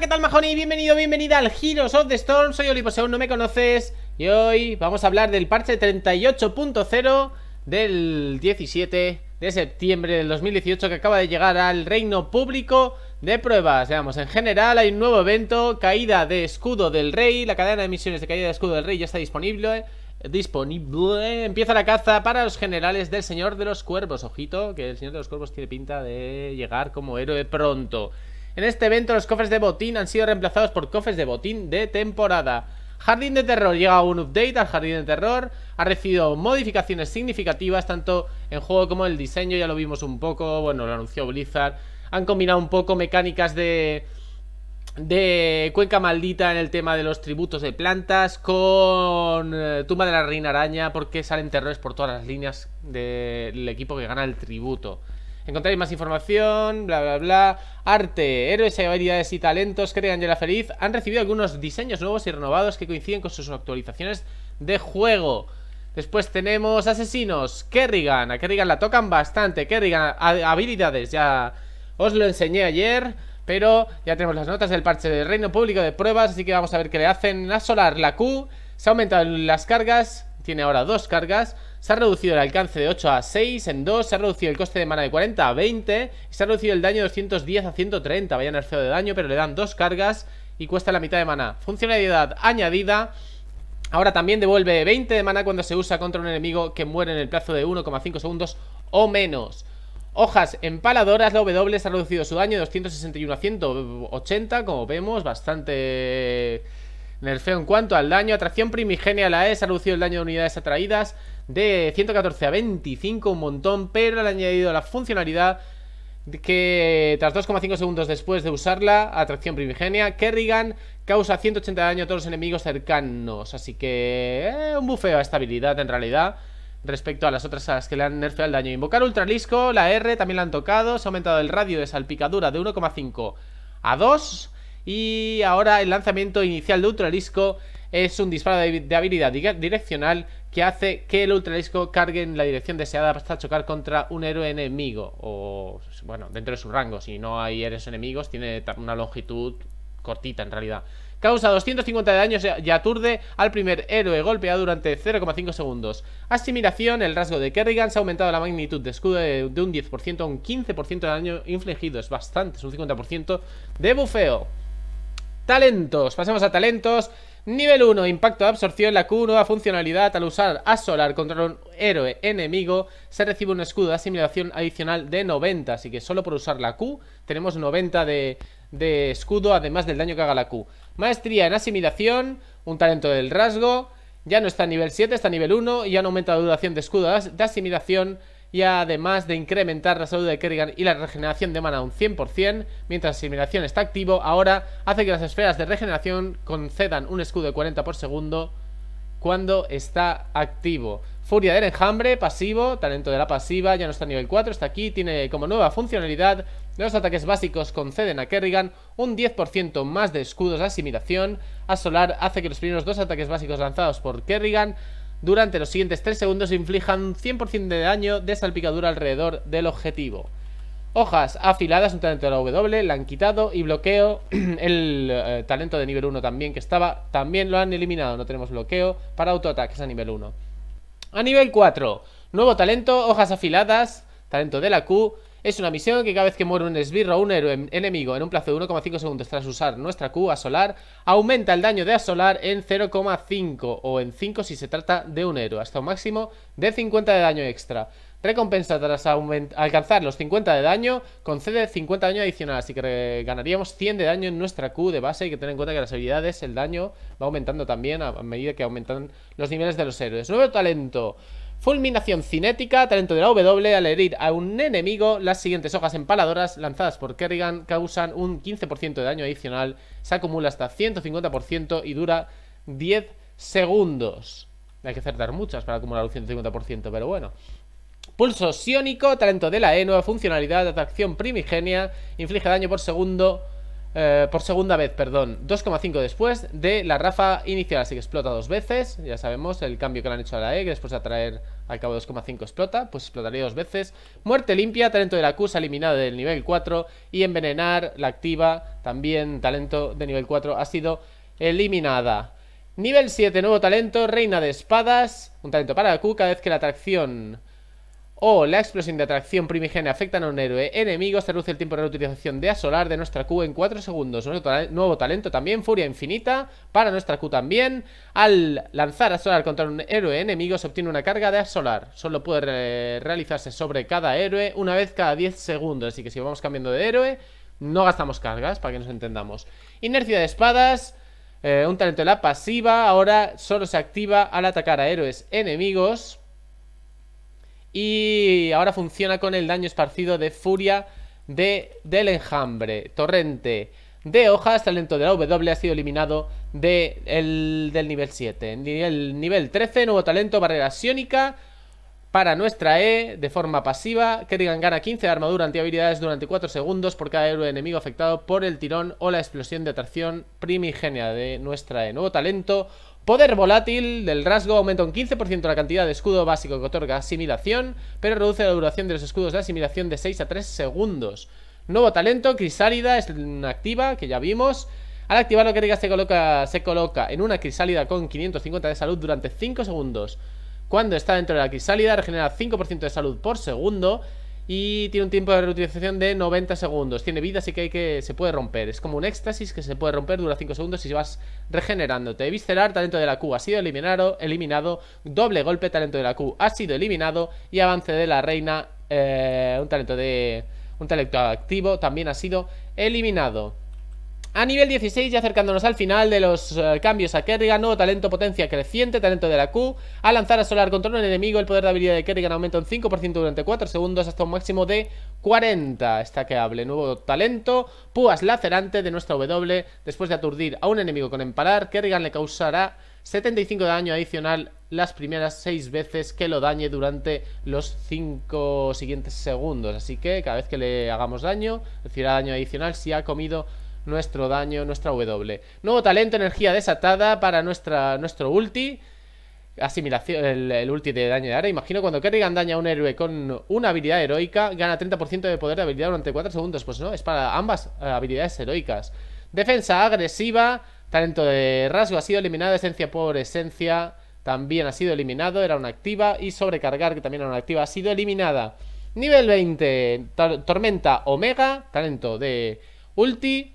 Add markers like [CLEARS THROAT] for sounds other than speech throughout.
¿qué tal Majoni? Bienvenido, bienvenida al Heroes of the Storm Soy si aún no me conoces Y hoy vamos a hablar del parche 38.0 del 17 de septiembre del 2018 Que acaba de llegar al reino público de pruebas Veamos, en general hay un nuevo evento Caída de escudo del rey La cadena de misiones de caída de escudo del rey ya está disponible disponible. Empieza la caza para los generales del Señor de los Cuervos. Ojito, que el Señor de los Cuervos tiene pinta de llegar como héroe pronto. En este evento los cofres de botín han sido reemplazados por cofres de botín de temporada. Jardín de Terror llega un update al Jardín de Terror, ha recibido modificaciones significativas tanto en juego como en el diseño, ya lo vimos un poco, bueno, lo anunció Blizzard. Han combinado un poco mecánicas de de Cuenca Maldita en el tema de los tributos de plantas con eh, Tumba de la Reina Araña porque salen terrores por todas las líneas del equipo que gana el tributo. Encontráis más información, bla, bla, bla. Arte, héroes, habilidades y talentos que tengan la Feliz han recibido algunos diseños nuevos y renovados que coinciden con sus actualizaciones de juego. Después tenemos asesinos, Kerrigan, a Kerrigan la tocan bastante, Kerrigan, habilidades, ya os lo enseñé ayer, pero ya tenemos las notas del parche del reino público de pruebas, así que vamos a ver qué le hacen a Solar, la Q, se ha aumentado las cargas, tiene ahora dos cargas, se ha reducido el alcance de 8 a 6 en 2, se ha reducido el coste de mana de 40 a 20 se ha reducido el daño de 210 a 130. Vaya nerfeo de daño, pero le dan dos cargas y cuesta la mitad de mana. Funcionalidad añadida. Ahora también devuelve 20 de mana cuando se usa contra un enemigo que muere en el plazo de 1,5 segundos o menos. Hojas empaladoras, la W se ha reducido su daño de 261 a 180, como vemos, bastante Nerfeo en cuanto al daño. Atracción primigenia la E. ha reducido el daño de unidades atraídas de 114 a 25, un montón, pero le han añadido la funcionalidad que tras 2,5 segundos después de usarla, atracción primigenia, Kerrigan causa 180 daño a todos los enemigos cercanos. Así que eh, un bufeo a estabilidad en realidad respecto a las otras que le han nerfeado el daño. Invocar Ultralisco, la R también la han tocado, se ha aumentado el radio de salpicadura de 1,5 a 2 y ahora el lanzamiento inicial de ultralisco es un disparo de habilidad direccional que hace que el ultralisco cargue en la dirección deseada hasta chocar contra un héroe enemigo o bueno, dentro de su rango, si no hay héroes enemigos tiene una longitud cortita en realidad. Causa 250 de daño y aturde al primer héroe golpeado durante 0,5 segundos. Asimilación, el rasgo de Kerrigan se ha aumentado la magnitud de escudo de un 10% a un 15% de daño infligido. Es bastante, es un 50% de bufeo. Talentos, pasemos a talentos. Nivel 1, impacto de absorción. La Q, nueva funcionalidad. Al usar a Solar contra un héroe enemigo, se recibe un escudo de asimilación adicional de 90. Así que solo por usar la Q tenemos 90 de, escudo, además del daño que haga la Q. Maestría en asimilación, un talento del rasgo. Ya no está a nivel 7, está a nivel 1 y han aumentado aumenta la duración de escudo de asimilación y además de incrementar la salud de Kerrigan y la regeneración de mana un 100%, mientras Asimilación está activo, ahora hace que las esferas de regeneración concedan un escudo de 40 por segundo cuando está activo. Furia del enjambre, pasivo, talento de la pasiva, ya no está a nivel 4, está aquí, tiene como nueva funcionalidad, los ataques básicos conceden a Kerrigan un 10% más de escudos de asimilación, a Solar hace que los primeros dos ataques básicos lanzados por Kerrigan durante los siguientes 3 segundos inflijan 100% de daño de salpicadura alrededor del objetivo. Hojas afiladas, un talento de la W, la han quitado y bloqueo, [CLEARS THROAT] el eh, talento de nivel 1 también que estaba, también lo han eliminado, no tenemos bloqueo para autoataques a nivel 1. A nivel 4, nuevo talento, hojas afiladas, talento de la Q, es una misión que cada vez que muere un esbirro o un héroe enemigo en un plazo de 1,5 segundos tras usar nuestra Q asolar, aumenta el daño de asolar en 0,5 o en 5 si se trata de un héroe, hasta un máximo de 50 de daño extra. Recompensa tras alcanzar los 50 de daño concede 50 daño adicional, así que ganaríamos 100 de daño en nuestra Q de base. y que tener en cuenta que las habilidades, el daño va aumentando también a, a medida que aumentan los niveles de los héroes. Nuevo talento. Fulminación cinética, talento de la W, al herir a un enemigo, las siguientes hojas empaladoras lanzadas por Kerrigan causan un 15% de daño adicional, se acumula hasta 150% y dura 10 segundos. Hay que acertar muchas para acumular un 150%, pero bueno. Pulso sionico, talento de la E, nueva funcionalidad, atracción primigenia, inflige daño por segundo eh, por segunda vez, perdón, 2,5 después de la rafa inicial, así que explota dos veces, ya sabemos el cambio que le han hecho a la E, después de atraer al cabo 2,5 explota, pues explotaría dos veces, muerte limpia, talento de la Q eliminada del nivel 4 y envenenar, la activa, también talento de nivel 4 ha sido eliminada. Nivel 7, nuevo talento, reina de espadas, un talento para la Q, cada vez que la atracción o la explosión de atracción primigenia afecta a un héroe enemigo, se reduce el tiempo de reutilización de Asolar de nuestra Q en 4 segundos. nuevo talento también, Furia Infinita, para nuestra Q también. Al lanzar Asolar contra un héroe enemigo se obtiene una carga de Asolar. Solo puede realizarse sobre cada héroe una vez cada 10 segundos, así que si vamos cambiando de héroe no gastamos cargas, para que nos entendamos. Inercia de espadas... Eh, un talento de la pasiva, ahora solo se activa al atacar a héroes enemigos y ahora funciona con el daño esparcido de furia de, del enjambre. Torrente de hojas, talento de la W ha sido eliminado de del nivel 7. El nivel, 13, nuevo talento, barrera sionica. para nuestra E de forma pasiva. Kerrigan gana 15 de armadura antihabilidades durante 4 segundos por cada héroe enemigo afectado por el tirón o la explosión de atracción primigenia de nuestra E. Nuevo talento, Poder volátil del rasgo aumenta un 15% la cantidad de escudo básico que otorga asimilación, pero reduce la duración de los escudos de asimilación de 6 a 3 segundos. Nuevo talento, crisálida, es una activa, que ya vimos. Al activar lo se coloca, se coloca en una crisálida con 550 de salud durante 5 segundos. Cuando está dentro de la crisálida, regenera 5% de salud por segundo y tiene un tiempo de reutilización de 90 segundos. Tiene vida, así que, hay que se puede romper. Es como un éxtasis que se puede romper, dura 5 segundos y vas regenerándote. visceral talento de la Q, ha sido eliminado, eliminado. Doble golpe, talento de la Q, ha sido eliminado. Y avance de la reina, eh, un talento de... Un talento activo también ha sido eliminado. A nivel 16 y acercándonos al final de los eh, cambios a Kerrigan, nuevo talento, potencia creciente, talento de la Q, a lanzar a Solar contra un enemigo, el poder de habilidad de Kerrigan aumenta un 5% durante 4 segundos hasta un máximo de 40, está que hable, nuevo talento, púas lacerante de nuestra W, después de aturdir a un enemigo con emparar, Kerrigan le causará 75 de daño adicional las primeras 6 veces que lo dañe durante los 5 siguientes segundos, así que cada vez que le hagamos daño, recibirá daño adicional si ha comido nuestro daño, nuestra W. Nuevo talento, energía desatada para nuestra, nuestro ulti. Asimilación, el, ulti de daño de área. Imagino cuando Kerrigan daña a un héroe con una habilidad heroica, gana 30% de poder de habilidad durante 4 segundos. Pues no, es para ambas eh, habilidades heroicas. Defensa agresiva, talento de rasgo ha sido eliminada esencia por esencia también ha sido eliminado, era una activa y sobrecargar que también era una activa ha sido eliminada. Nivel 20, tormenta omega, talento de ulti,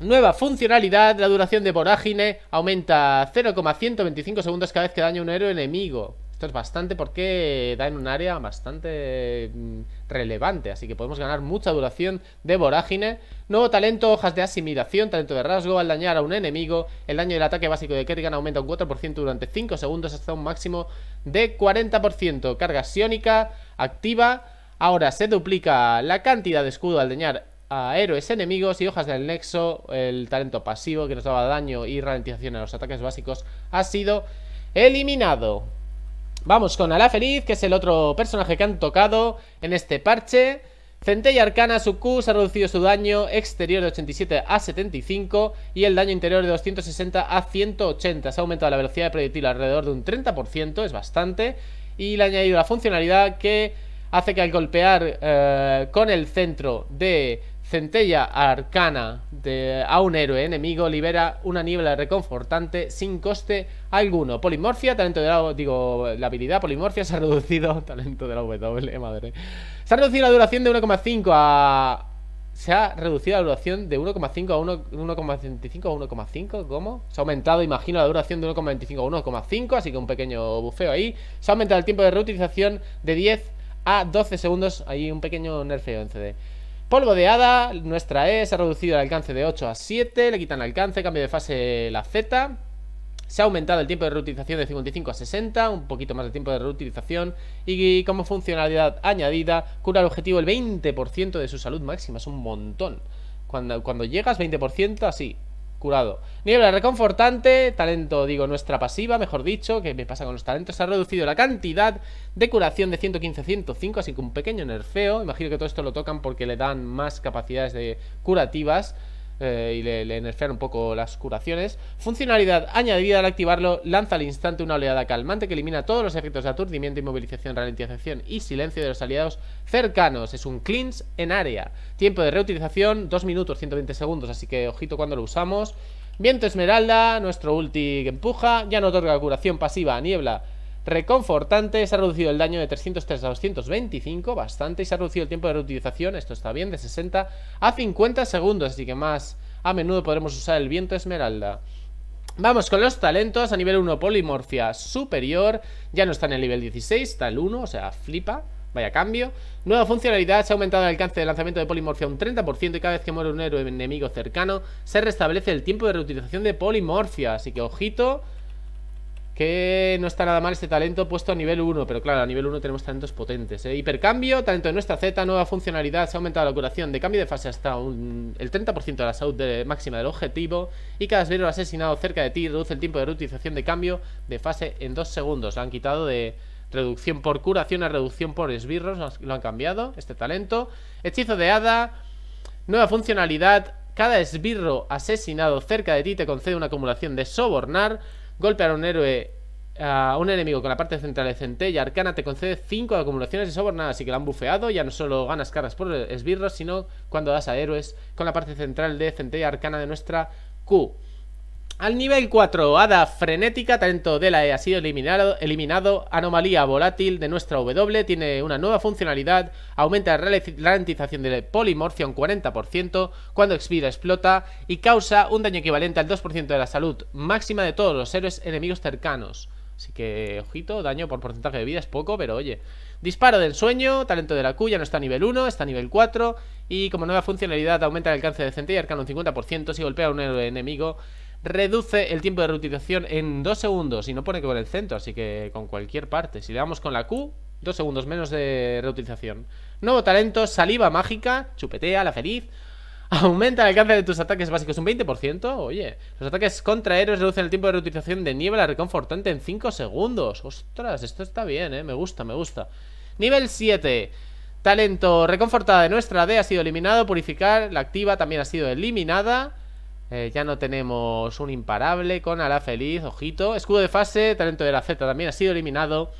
Nueva funcionalidad, la duración de vorágine aumenta 0,125 segundos cada vez que daña un héroe enemigo. Esto es bastante porque da en un área bastante mm, relevante, así que podemos ganar mucha duración de vorágine. Nuevo talento, hojas de asimilación, talento de rasgo, al dañar a un enemigo, el daño del ataque básico de Kerrigan aumenta un 4% durante 5 segundos hasta un máximo de 40%. Carga sionica activa, ahora se duplica la cantidad de escudo al dañar a héroes enemigos y hojas del nexo, el talento pasivo que nos daba daño y ralentización a los ataques básicos, ha sido eliminado. Vamos con Ala Feliz, que es el otro personaje que han tocado en este parche. Centella Arcana, su Q, se ha reducido su daño exterior de 87 a 75 y el daño interior de 260 a 180. Se ha aumentado la velocidad de proyectil alrededor de un 30%, es bastante. Y le ha añadido la funcionalidad que hace que al golpear eh, con el centro de Centella arcana a un héroe enemigo libera una niebla reconfortante sin coste alguno. Polimorfia, talento de la... Digo, la habilidad polimorfia [LAUGHS] se ha reducido... Talento de la W, eh, madre. Se ha reducido la duración de 1,5 a... Se ha reducido la duración de 1,5 a 1,25 a 1,5, ¿cómo? Se ha aumentado, imagino, la duración de 1,25 a 1,5, así que un pequeño bufeo ahí. Se ha aumentado el tiempo de reutilización de 10 a 12 segundos, ahí un pequeño nerfeo en CD. Polvo de hada, nuestra E, se ha reducido el alcance de 8 a 7, le quitan alcance, cambio de fase la Z. Se ha aumentado el tiempo de reutilización de 55 a 60, un poquito más de tiempo de reutilización. Y como funcionalidad añadida, cura el objetivo el 20% de su salud máxima, es un montón. Cuando, cuando llegas, 20% así, curado Niebla reconfortante, talento, digo, nuestra pasiva, mejor dicho, que me pasa con los talentos Se ha reducido la cantidad de curación de 115 105, así que un pequeño nerfeo Imagino que todo esto lo tocan porque le dan más capacidades de curativas eh, y le, le un poco las curaciones. Funcionalidad añadida al activarlo, lanza al instante una oleada calmante que elimina todos los efectos de aturdimiento, inmovilización, ralentización y silencio de los aliados cercanos. Es un cleanse en área. Tiempo de reutilización, 2 minutos, 120 segundos, así que ojito cuando lo usamos. Viento Esmeralda, nuestro ulti que empuja, ya no otorga curación pasiva a Niebla reconfortante. Se ha reducido el daño de 303 a 225, bastante. Y se ha reducido el tiempo de reutilización, esto está bien, de 60 a 50 segundos. Así que más a menudo podremos usar el viento esmeralda. Vamos con los talentos. A nivel 1, polimorfia superior. Ya no está en el nivel 16, está el 1, o sea, flipa. Vaya cambio. Nueva funcionalidad, se ha aumentado el alcance de lanzamiento de polimorfia un 30% y cada vez que muere un héroe enemigo cercano se restablece el tiempo de reutilización de polimorfia. Así que ojito que no está nada mal este talento puesto a nivel 1 Pero claro, a nivel 1 tenemos talentos potentes ¿eh? Hipercambio, talento de nuestra Z, nueva funcionalidad Se ha aumentado la curación de cambio de fase hasta el 30% de la salud máxima del objetivo Y cada esbirro asesinado cerca de ti Reduce el tiempo de reutilización de cambio de fase en 2 segundos Lo han quitado de reducción por curación a reducción por esbirros Lo han cambiado, este talento Hechizo de hada Nueva funcionalidad cada esbirro asesinado cerca de ti te concede una acumulación de sobornar. Golpear a un héroe a un enemigo con la parte central de Centella Arcana te concede 5 acumulaciones de sobornada, así que la han bufeado. Ya no solo ganas caras por esbirros, sino cuando das a héroes con la parte central de Centella Arcana de nuestra Q. Al nivel 4, Hada Frenética, talento de la E, ha sido eliminado, eliminado. Anomalía volátil de nuestra W tiene una nueva funcionalidad, aumenta la ralentización de polimorfia un 40%, cuando expira explota y causa un daño equivalente al 2% de la salud máxima de todos los héroes enemigos cercanos. Así que, ojito, daño por porcentaje de vida es poco, pero oye. Disparo del sueño, talento de la Cuya no está a nivel 1, está a nivel 4. Y como nueva funcionalidad aumenta el alcance de y arcano un 50% si golpea a un héroe enemigo reduce el tiempo de reutilización en 2 segundos y no pone que por el centro, así que con cualquier parte. Si le damos con la Q, 2 segundos menos de reutilización. Nuevo talento, saliva mágica, chupetea, la feliz. [LAUGHS] Aumenta el alcance de tus ataques básicos un 20%. Oye, los ataques contra héroes reducen el tiempo de reutilización de niebla reconfortante en 5 segundos. Ostras, esto está bien, ¿eh? Me gusta, me gusta. Nivel 7. Talento reconfortada de nuestra D ha sido eliminado. Purificar, la activa también ha sido eliminada. Eh, ya no tenemos un imparable con Ala Feliz, ojito. Escudo de fase, talento de la Z también ha sido eliminado.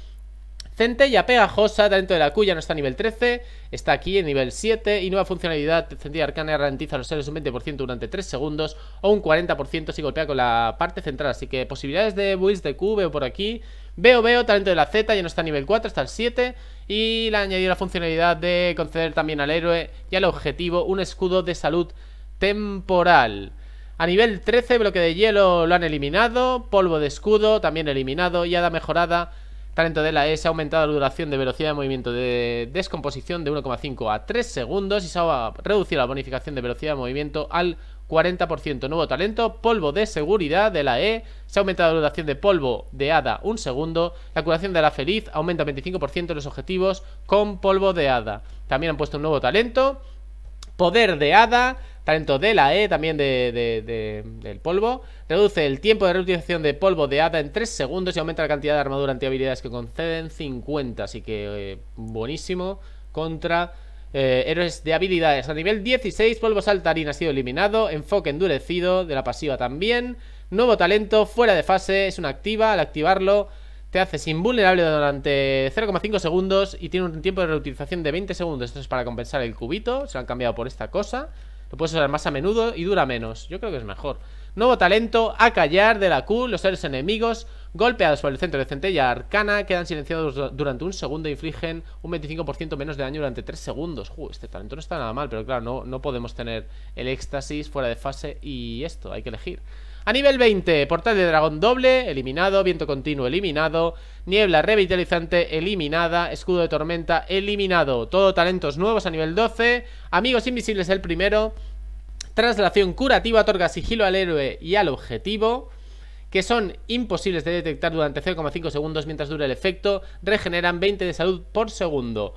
Centella pegajosa, talento de la Q ya no está a nivel 13, está aquí en nivel 7 y nueva funcionalidad, centella arcana garantiza a los seres un 20% durante 3 segundos o un 40% si golpea con la parte central, así que posibilidades de builds de Q veo por aquí, veo veo, talento de la Z ya no está a nivel 4, está al 7 y le ha añadido la funcionalidad de conceder también al héroe y al objetivo un escudo de salud temporal. A nivel 13, bloque de hielo lo han eliminado. Polvo de escudo también eliminado. Y hada mejorada. Talento de la E. Se ha aumentado la duración de velocidad de movimiento de descomposición de 1,5 a 3 segundos. Y se ha reducido la bonificación de velocidad de movimiento al 40%. Nuevo talento. Polvo de seguridad de la E. Se ha aumentado la duración de polvo de hada un segundo. La curación de la feliz aumenta 25% los objetivos con polvo de hada. También han puesto un nuevo talento. Poder de hada Talento de la E, también de, del polvo. Reduce el tiempo de reutilización de polvo de hada en 3 segundos y aumenta la cantidad de armadura anti-habilidades que conceden 50. Así que eh, buenísimo contra eh, héroes de habilidades. A nivel 16, polvo saltarín ha sido eliminado. Enfoque endurecido de la pasiva también. Nuevo talento fuera de fase, es una activa. Al activarlo te haces invulnerable durante 0,5 segundos y tiene un tiempo de reutilización de 20 segundos. Esto es para compensar el cubito, se lo han cambiado por esta cosa. Lo puedes usar más a menudo y dura menos. Yo creo que es mejor. Nuevo talento, a callar de la Q, los seres enemigos golpeados por el centro de centella arcana quedan silenciados durante un segundo e infligen un 25% menos de daño durante 3 segundos. Uy, este talento no está nada mal, pero claro, no, no podemos tener el éxtasis fuera de fase y esto, hay que elegir. A nivel 20, portal de dragón doble, eliminado, viento continuo eliminado, niebla revitalizante eliminada, escudo de tormenta eliminado. Todo talentos nuevos a nivel 12, amigos invisibles el primero, traslación curativa otorga sigilo al héroe y al objetivo que son imposibles de detectar durante 0,5 segundos mientras dura el efecto, regeneran 20 de salud por segundo.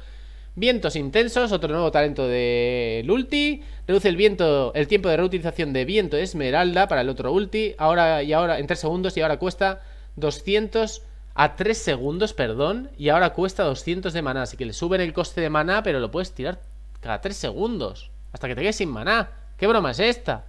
Vientos intensos, otro nuevo talento del ulti. Reduce el viento, el tiempo de reutilización de viento esmeralda para el otro ulti. Ahora y ahora en 3 segundos y ahora cuesta 200 a 3 segundos, perdón, y ahora cuesta 200 de maná, así que le suben el coste de maná, pero lo puedes tirar cada 3 segundos hasta que te quedes sin maná. ¿Qué broma es esta?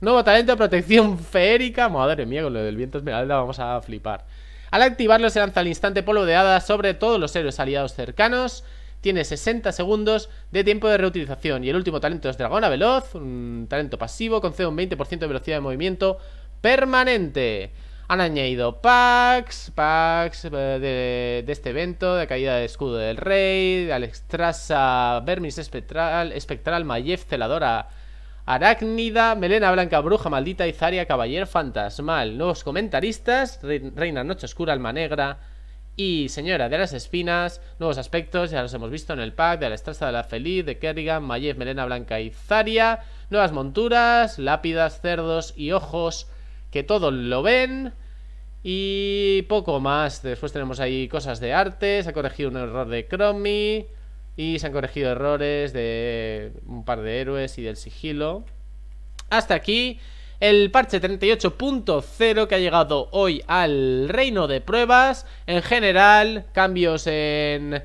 Nuevo talento, de protección feérica. Madre mía, con lo del viento esmeralda vamos a flipar. Al activarlo se lanza al instante Polo de hadas sobre todos los héroes aliados cercanos tiene 60 segundos de tiempo de reutilización. Y el último talento es Dragona Veloz, un talento pasivo, concede un 20% de velocidad de movimiento permanente. Han añadido packs, packs eh, de, este evento, de caída de escudo del rey, Alexstrasza, Vermis espectral, espectral, Mayef, celadora, Arácnida, Melena Blanca, Bruja Maldita, Izaria, Caballero Fantasmal. Nuevos comentaristas, Reina Noche Oscura, Alma Negra, y Señora de las Espinas, nuevos aspectos, ya los hemos visto en el pack de la estrella, de la Feliz, de Kerrigan, Mayev, Melena Blanca y Zaria. Nuevas monturas, lápidas, cerdos y ojos, que todos lo ven. Y poco más. Después tenemos ahí cosas de arte, se ha corregido un error de Chromie. Y se han corregido errores de un par de héroes y del sigilo. Hasta aquí el parche 38.0 que ha llegado hoy al reino de pruebas. En general, cambios en...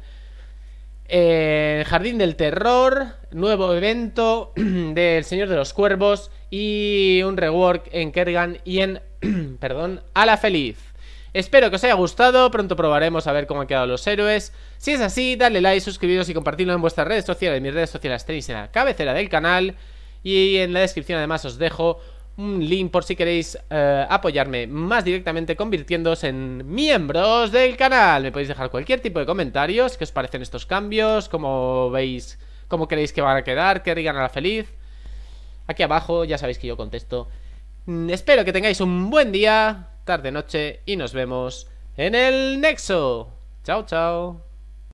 En... Jardín del Terror, nuevo evento [CLEARS THROAT] del Señor de los Cuervos y un rework en Kergan y en, [CLEARS THROAT] perdón, a la feliz. Espero que os haya gustado, pronto probaremos a ver cómo han quedado los héroes. Si es así, dale like, suscribiros y compartidlo en vuestras redes sociales. Mis redes sociales tenéis en la cabecera del canal y en la descripción además os dejo un link por si queréis eh, apoyarme más directamente convirtiéndoos en miembros del canal. Me podéis dejar cualquier tipo de comentarios, qué os parecen estos cambios, cómo veis, cómo creéis que van a quedar, qué a la feliz. Aquí abajo ya sabéis que yo contesto. Mm, espero que tengáis un buen día, tarde, noche y nos vemos en el Nexo. Chao, chao.